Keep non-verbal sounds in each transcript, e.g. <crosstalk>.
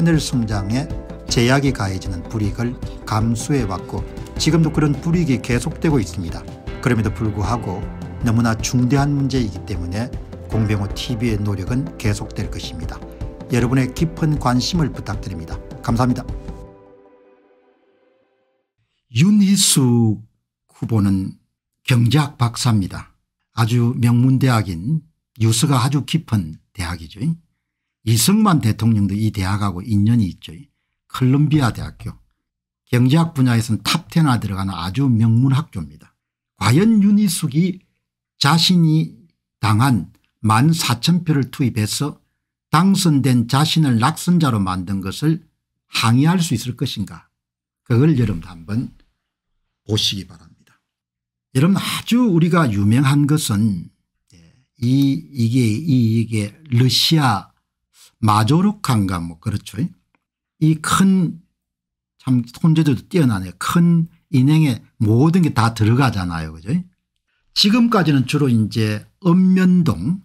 하늘 성장에 제약이 가해지는 불이익을 감수해왔고 지금도 그런 불이익이 계속되고 있습니다. 그럼에도 불구하고 너무나 중대한 문제이기 때문에 공병호 TV의 노력은 계속될 것입니다. 여러분의 깊은 관심을 부탁드립니다. 감사합니다. 윤희숙 후보는 경제학 박사입니다. 아주 명문대학인 유서가 아주 깊은 대학이죠. 이승만 대통령도 이 대학하고 인연이 있죠. 컬럼비아 대학교 경제학 분야에서는 탑10 아 들어가는 아주 명문 학교입니다. 과연 윤희숙이 자신이 당한 만 4천 표를 투입해서 당선된 자신을 낙선자로 만든 것을 항의할 수 있을 것인가 그걸 여러분 한번 보시기 바랍니다. 여러분 아주 우리가 유명한 것은 예, 이 이게 이 이게 러시아 마조르칸가 뭐 그렇죠. 이큰참 손재주도 뛰어나네요. 큰 인행에 모든 게 다 들어가잖아요. 그죠? 지금까지는 주로 이제 읍면동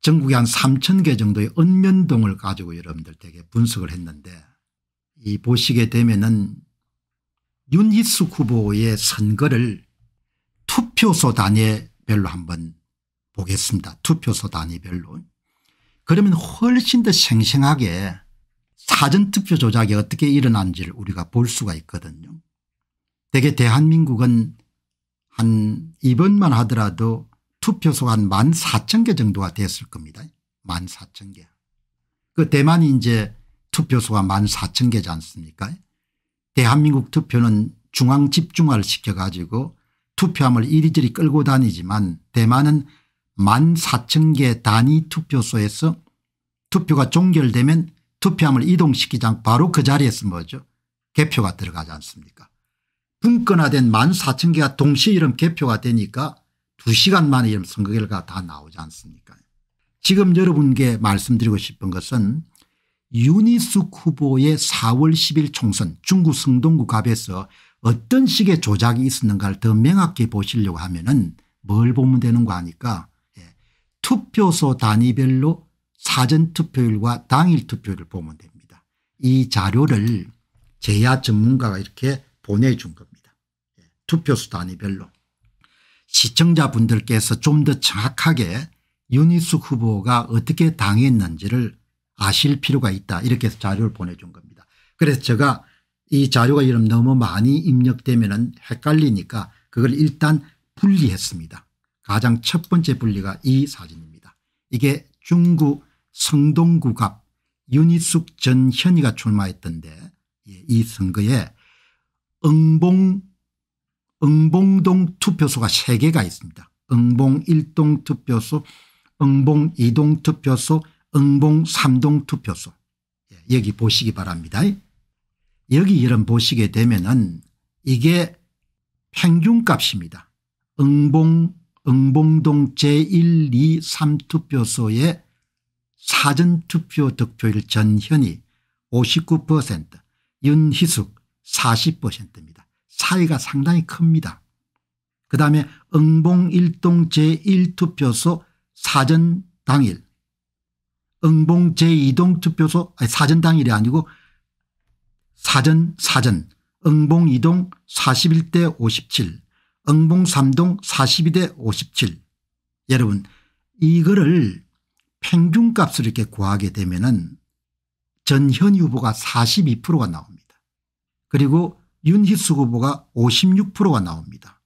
전국에 한 3천 개 정도의 읍면동을 가지고 여러분들 되게 분석을 했는데 이 보시게 되면은 윤희수 후보의 선거를 투표소 단위별로 한번 보겠습니다. 투표소 단위별로. 그러면 훨씬 더 생생하게 사전투표 조작이 어떻게 일어난지를 우리가 볼 수가 있거든요. 대개 대한민국은 한 이번만 하더라도 투표소가 한 14,000개 정도가 됐을 겁니다. 14,000개. 그 대만이 이제 투표소가 14,000개지 않습니까 대한민국 투표는 중앙 집중화를 시켜가지고 투표함을 이리저리 끌고 다니지만 대만은 1만 4천 개 단위 투표소에서 투표가 종결되면 투표함을 이동시키지 바로 그 자리에서 뭐죠 개표가 들어가지 않습니까 분권화된 1만 4천 개가 동시에 이런 개표가 되니까 2시간 만에 이런 선거 결과가 다 나오지 않습니까 지금 여러분께 말씀드리고 싶은 것은 유니숙 후보의 4월 10일 총선 중국 성동구 갑에서 어떤 식의 조작이 있었는가를 더 명확히 보시려고 하면 은뭘 보면 되는 거 아니까 투표소 단위별로 사전투표율과 당일투표율을 보면 됩니다. 이 자료를 제야 전문가가 이렇게 보내준 겁니다. 예, 투표수 단위별로. 시청자분들께서 좀 더 정확하게 윤희숙 후보가 어떻게 당했는지를 아실 필요가 있다 이렇게 해서 자료를 보내준 겁니다. 그래서 제가 이 자료가 이런 너무 많이 입력되면 헷갈리니까 그걸 일단 분리했습니다. 가장 첫 번째 분리가 이 사진입니다. 이게 중구 성동구갑 윤희숙 전현희가 출마했던데 예, 이 선거에 응봉 응봉동 투표소가 3개가 있습니다. 응봉 1동 투표소, 응봉 2동 투표소, 응봉 3동 투표소. 예, 여기 보시기 바랍니다. 여기 이런 보시게 되면은 이게 평균값입니다. 응봉 응봉동 제1, 2, 3투표소의 사전투표 득표율 전현이 59% 윤희숙 40%입니다. 차이가 상당히 큽니다. 그 다음에 응봉 1동 제1투표소 사전 당일 응봉 제2동 투표소 아니 사전 당일이 아니고 사전 사전 응봉 2동 41대 57 응봉삼동 42대 57 여러분 이거를 평균값을 이렇게 구하게 되면은 전현 후보가 42%가 나옵니다. 그리고 윤희수 후보가 56%가 나옵니다.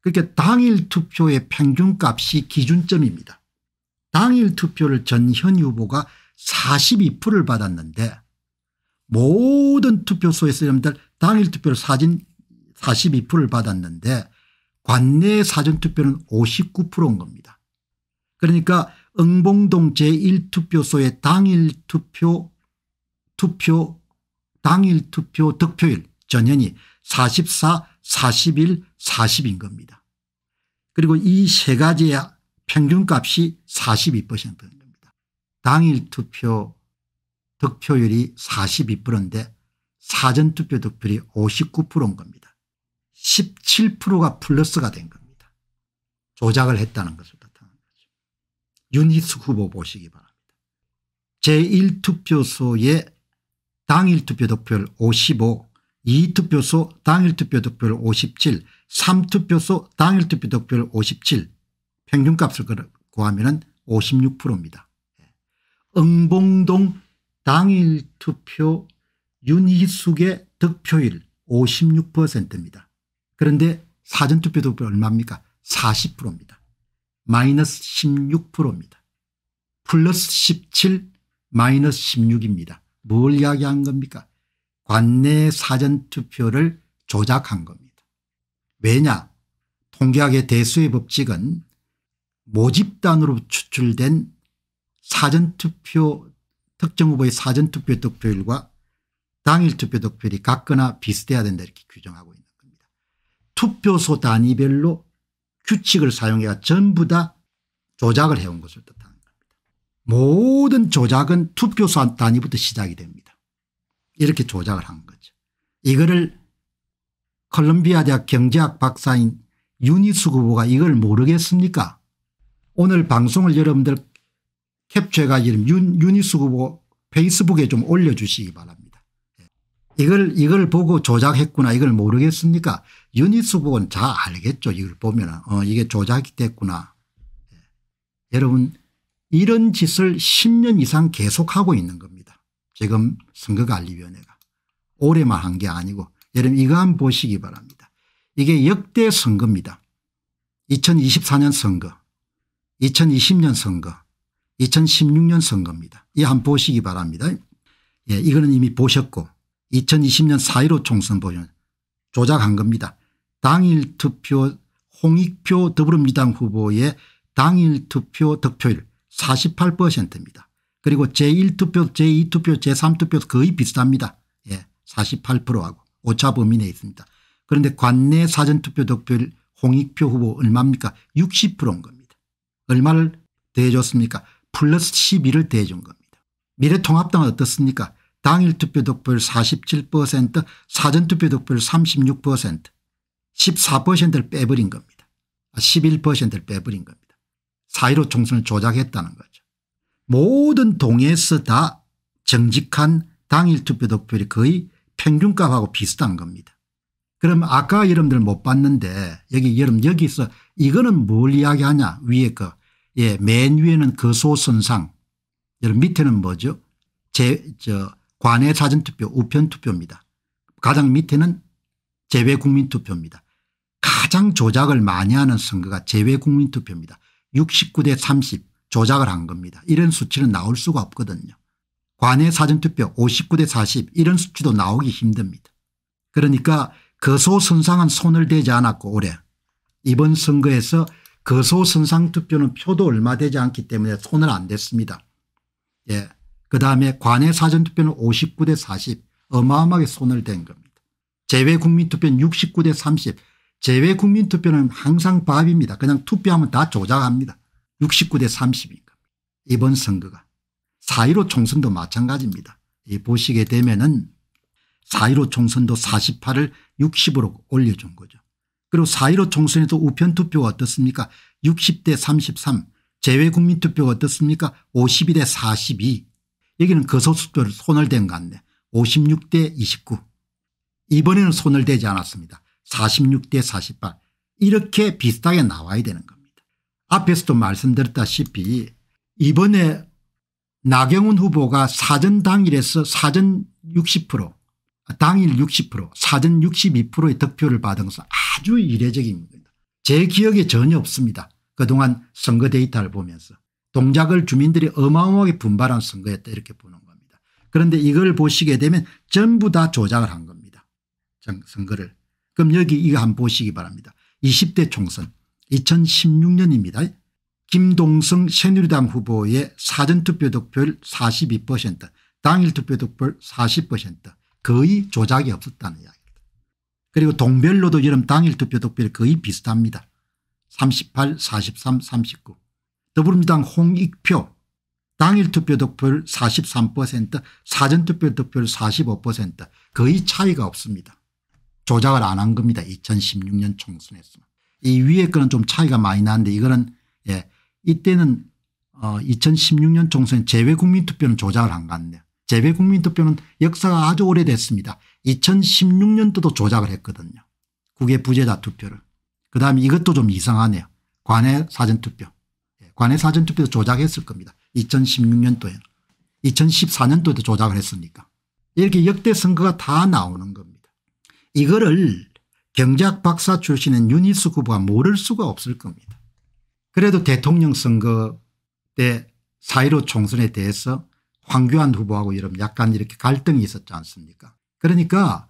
그렇게 그러니까 당일 투표의 평균값이 기준점입니다. 당일 투표를 전현 후보가 42%를 받았는데 모든 투표소에서 여러분들 당일 투표를 사진 42%를 받았는데 관내 사전투표는 59%인 겁니다. 그러니까 응봉동 제1투표소의 당일 투표 투표 당일 투표 득표율 전현이 44, 41, 40인 겁니다. 그리고 이 세 가지의 평균값이 42%인 겁니다. 당일 투표 득표율이 42%인데 사전투표 득표율이 59%인 겁니다. 17%가 플러스가 된 겁니다. 조작을 했다는 것을 나타낸 거죠. 윤희숙 후보 보시기 바랍니다. 제1투표소의 당일 투표 득표율 55, 2투표소 당일 투표 득표율 57, 3투표소 당일 투표 득표율 57, 평균값을 그, 구하면 56%입니다. 응봉동 당일 투표 윤희숙의 득표율 56%입니다. 그런데 사전투표 도표 얼마입니까 40%입니다. 마이너스 16%입니다. 플러스 17 마이너스 16입니다. 뭘 이야기한 겁니까 관내 사전투표를 조작한 겁니다. 왜냐 통계학의 대수의 법칙은 모집단으로 추출된 사전투표 특정 후보의 사전투표 득표율과 당일 투표 득표율이 같거나 비슷해야 된다 이렇게 규정하고 있습니다. 투표소 단위별로 규칙을 사용해가 전부 다 조작을 해온 것을 뜻하는 겁니다. 모든 조작은 투표소 단위부터 시작이 됩니다. 이렇게 조작을 한 거죠. 이거를 컬럼비아 대학 경제학 박사인 윤희수 후보가 이걸 모르겠습니까 오늘 방송을 여러분들 캡처해가지고 윤, 윤희 후보 페이스북에 좀 올려주시기 바랍니다. 예. 이걸 이걸 보고 조작했구나 이걸 모르겠습니까 유니스 보은잘 알겠죠. 이걸 보면 어 이게 조작이 됐구나. 예. 여러분 이런 짓을 10년 이상 계속하고 있는 겁니다. 지금 선거관리위원회가. 올해만 한 게 아니고 여러분 이거 한번 보시기 바랍니다. 이게 역대 선거입니다. 2024년 선거 2020년 선거 2016년 선거입니다. 이 한번 보시기 바랍니다. 예, 이거는 이미 보셨고 2020년 4.15 총선 보면 조작한 겁니다. 당일 투표 홍익표 더불어민주당 후보의 당일 투표 득표율 48%입니다. 그리고 제1투표 제2투표 제3투표 거의 비슷합니다. 예, 48%하고 오차 범위 내에 있습니다. 그런데 관내 사전투표 득표율 홍익표 후보 얼마입니까 60%인 겁니다. 얼마를 대해줬습니까 플러스 12를 대해준 겁니다. 미래통합당은 어떻습니까 당일 투표 득표율 47% 사전투표 득표율 36% 14%를 빼버린 겁니다. 11%를 빼버린 겁니다. 4.15 총선을 조작했다는 거죠. 모든 동에서 다 정직한 당일 투표 득표율이 거의 평균값하고 비슷한 겁니다. 그럼 아까 여러분들 못 봤는데 여기 여러분 여기서 이거는 뭘 이야기하냐 위에 거. 예, 맨 위에는 거소선상 그 여러분 밑에는 뭐죠 제, 저 관외 사전투표 우편투표입니다. 가장 밑에는 재외국민투표입니다. 가장 조작을 많이 하는 선거가 제외국민투표입니다 69대 30 조작을 한 겁니다. 이런 수치는 나올 수가 없거든요. 관외 사전투표 59대 40 이런 수치도 나오기 힘듭니다. 그러니까 거소선상은 손을 대지 않았고 올해 이번 선거에서 거소선상투표는 표도 얼마 되지 않기 때문에 손을 안 댔습니다. 예. 그다음에 관외 사전투표는 59대 40 어마어마하게 손을 댄 겁니다. 제외국민투표는 69대 30 제외 국민투표는 항상 밥입니다. 그냥 투표하면 다 조작합니다. 69대 30인 겁니다. 이번 선거가. 4.15 총선도 마찬가지입니다. 이 보시게 되면은 4.15 총선도 48을 60으로 올려준 거죠. 그리고 4.15 총선에도 우편투표가 어떻습니까 60대 33제외국민투표가 어떻습니까 52대 42 여기는 거소수표를 손을 댄 것 같네 56대 29 이번에는 손을 대지 않았습니다. 46대 48 이렇게 비슷하게 나와야 되는 겁니다. 앞에서도 말씀드렸다시피 이번에 나경원 후보가 사전 당일에서 사전 60% 당일 60% 사전 62%의 득표를 받은 것은 아주 이례적입니다. 제 기억에 전혀 없습니다. 그동안 선거 데이터를 보면서 동작을 주민들이 어마어마하게 분발한 선거였다 이렇게 보는 겁니다. 그런데 이걸 보시게 되면 전부 다 조작을 한 겁니다. 선거를 그럼 여기 이거 한번 보시기 바랍니다. 20대 총선 2016년입니다. 김동성 새누리당 후보의 사전투표 득표율 42% 당일 투표 득표율 40% 거의 조작이 없었다는 이야기입니다. 그리고 동별로도 여름 당일 투표 득표율 거의 비슷합니다. 38 43 39 더불어민주당 홍익표 당일 투표 득표율 43% 사전투표 득표율 45% 거의 차이가 없습니다. 조작을 안 한 겁니다. 2016년 총선에서. 이 위에 거는 좀 차이가 많이 나는데 이거는 예 이때는 어 2016년 총선 재외국민투표는 조작을 한 같네요. 재외국민투표는 역사가 아주 오래됐습니다. 2016년도도 조작을 했거든요. 국외 부재자 투표를. 그다음에 이것도 좀 이상하네요. 관외 사전투표. 예, 관외 사전투표도 조작했을 겁니다. 2 0 1 6년도에 2014년도에도 조작을 했으니까. 이렇게 역대 선거가 다 나오는 겁니다. 이거를 경작 박사 출신인 유니스 후보가 모를 수가 없을 겁니다. 그래도 대통령 선거 때 사이로 총선에 대해서 황교안 후보하고 여러분 약간 이렇게 갈등이 있었지 않습니까 그러니까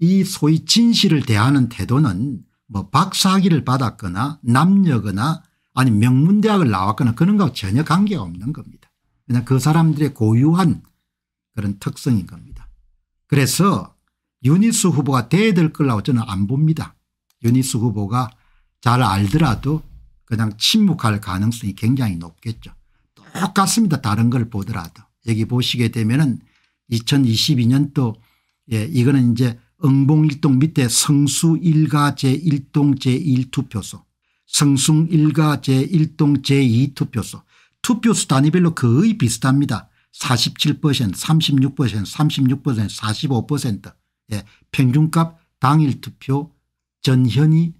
이 소위 진실을 대하는 태도는 뭐 박사학위를 받았거나 남녀거나 아니 면 명문대학을 나왔거나 그런 거하고 전혀 관계가 없는 겁니다. 그냥 그 사람들의 고유한 그런 특성인 겁니다. 그래서 유니스 후보가 돼야 될 거라고 저는 안 봅니다. 유니스 후보가 잘 알더라도 그냥 침묵할 가능성이 굉장히 높겠죠. 똑같습니다. 다른 걸 보더라도. 여기 보시게 되면은 2022년도 예, 이거는 이제 응봉일동 밑에 성수 1가 제1동 제1투표소 성숭 1가 제1동 제2투표소 투표수 단위별로 거의 비슷합니다. 47% 36% 36% 45% 예, 평균값 당일 투표 전현이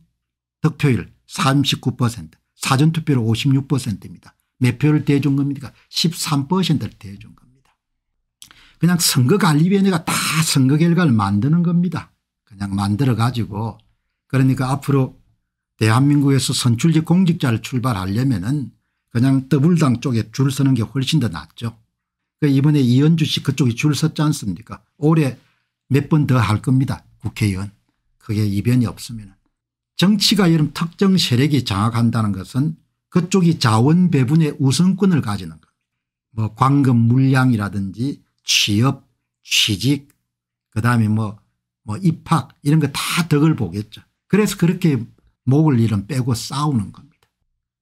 득표율 39% 사전투표로 56%입니다. 몇 표를 대준 겁니까 13%를 대준 겁니다. 그냥 선거관리위원회가 다 선거 결과를 만드는 겁니다. 그냥 만들어 가지고 그러니까 앞으로 대한민국에서 선출직 공직자를 출발하려면 은 그냥 더블당 쪽에 줄 서는 게 훨씬 더 낫죠. 그 이번에 이현주 씨 그쪽이 줄 섰지 않습니까 올해 몇번더할 겁니다. 국회의원. 그게 이변이 없으면. 정치가 이런 특정 세력이 장악한다는 것은 그쪽이 자원 배분의 우선권을 가지는 겁니다. 뭐 광금 물량이라든지 취업 취직 그다음에 뭐, 뭐 입학 이런 거 다 덕을 보겠죠. 그래서 그렇게 목을 잃은 빼고 싸우는 겁니다.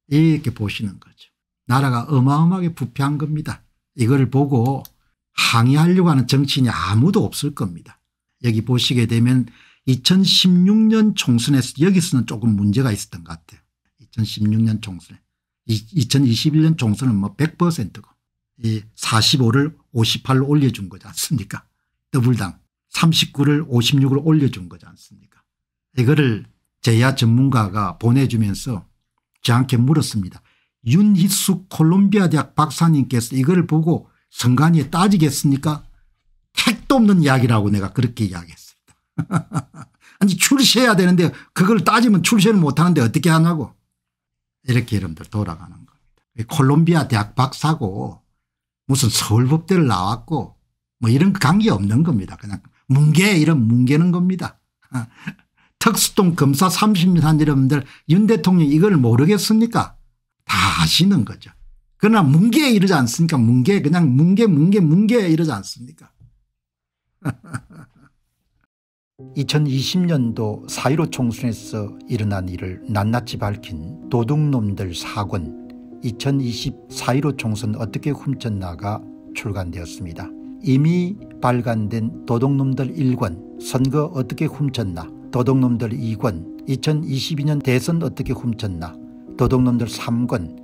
이렇게 보시는 거죠. 나라가 어마어마하게 부패한 겁니다. 이걸 보고 항의하려고 하는 정치인이 아무도 없을 겁니다. 여기 보시게 되면 2016년 총선에서 여기서는 조금 문제가 있었던 것 같아요. 2016년 총선에. 2021년 총선은 뭐 100%고 이 45를 58로 올려준 거지 않습니까 더블당 39를 56으로 올려준 거지 않습니까 이거를 제야 전문가가 보내주면서 저한테 물었습니다. 윤희숙 콜롬비아 대학 박사님께서 이걸 보고 선관위에 따지겠습니까 택도 없는 이야기라고 내가 그렇게 이야기했습니다. <laughs> 아니 출시해야 되는데 그걸 따지면 출시를 못하는데 어떻게 하냐고 이렇게 여러분들 돌아가는 겁니다. 콜롬비아 대학 박사고 무슨 서울법대를 나왔고 뭐 이런 관계 없는 겁니다. 그냥 뭉개 이런 뭉개는 겁니다. 특수동 <laughs> 검사 30년 한 여러분들 윤 대통령 이걸 모르겠습니까 다 아시는 거죠. 그러나 뭉개 이러지 않습니까? 뭉개 그냥 뭉개 뭉개 뭉개 이러지 않습니까? 2020년도 4.15 총선에서 일어난 일을 낱낱이 밝힌 도둑놈들 4권 2020 4.15 총선 어떻게 훔쳤나가 출간되었습니다. 이미 발간된 도둑놈들 1권 선거 어떻게 훔쳤나 도둑놈들 2권 2022년 대선 어떻게 훔쳤나 도둑놈들 3권